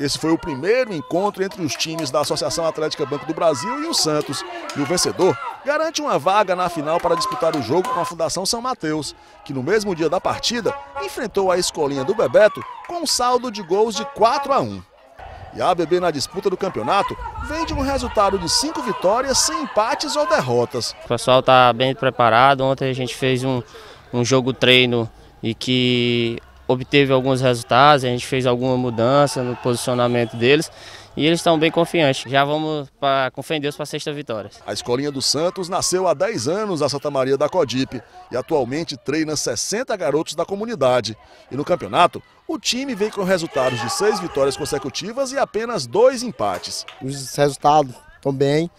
Esse foi o primeiro encontro entre os times da Associação Atlética Banco do Brasil e o Santos. E o vencedor garante uma vaga na final para disputar o jogo com a Fundação São Mateus, que no mesmo dia da partida enfrentou a escolinha do Bebeto com um saldo de gols de 4 a 1. E a ABB na disputa do campeonato vem de um resultado de cinco vitórias sem empates ou derrotas. O pessoal está bem preparado. Ontem a gente fez um, um jogo treino e que obteve alguns resultados, a gente fez alguma mudança no posicionamento deles e eles estão bem confiantes. Já vamos, pra, com fé em Deus, para a sexta vitória. A Escolinha dos Santos nasceu há 10 anos na Santa Maria da Codipe e atualmente treina 60 garotos da comunidade. E no campeonato, o time vem com resultados de seis vitórias consecutivas e apenas dois empates. Os resultados estão bem,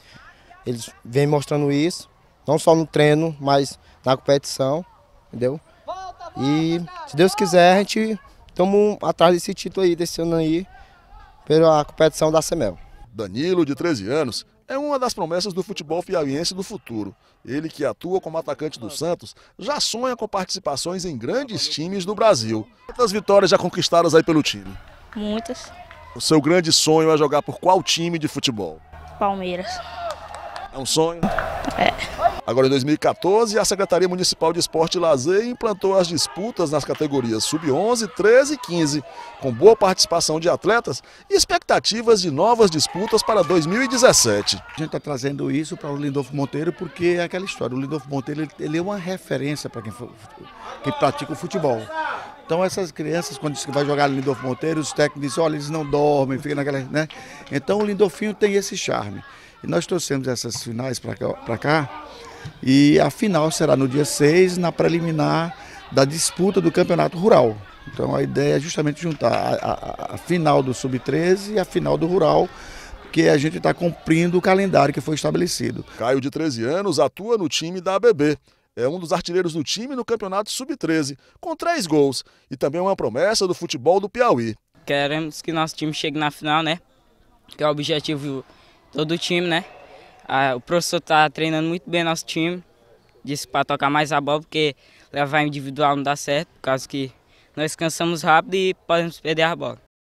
eles vêm mostrando isso, não só no treino, mas na competição, entendeu? E se Deus quiser, a gente estamos atrás desse título aí, desse ano aí, pela competição da Semel. Danilo, de 13 anos, é uma das promessas do futebol fiauiense do futuro. Ele que atua como atacante do Santos, já sonha com participações em grandes times do Brasil. Quantas vitórias já conquistadas aí pelo time? Muitas. O seu grande sonho é jogar por qual time de futebol? Palmeiras. É um sonho? É. Agora, em 2014, a Secretaria Municipal de Esporte e Lazer implantou as disputas nas categorias Sub-11, 13 e 15, com boa participação de atletas e expectativas de novas disputas para 2017. A gente está trazendo isso para o Lindolfo Monteiro porque é aquela história. O Lindolfo Monteiro ele é uma referência para quem, quem pratica o futebol. Então essas crianças, quando vão que vai jogar Lindolfo Monteiro, os técnicos dizem, olha, eles não dormem, fica naquela. Né? Então o Lindolfinho tem esse charme. E nós trouxemos essas finais para cá, cá, e a final será no dia 6, na preliminar da disputa do Campeonato Rural. Então a ideia é justamente juntar a, a, a final do Sub-13 e a final do Rural, porque a gente está cumprindo o calendário que foi estabelecido. Caio, de 13 anos, atua no time da ABB. É um dos artilheiros do time no Campeonato Sub-13, com três gols, e também é uma promessa do futebol do Piauí. Queremos que nosso time chegue na final, né? Que é o objetivo todo o time, né? Ah, o professor tá treinando muito bem nosso time. Disse para tocar mais a bola, porque levar individual não dá certo, por causa que nós cansamos rápido e podemos perder a bola.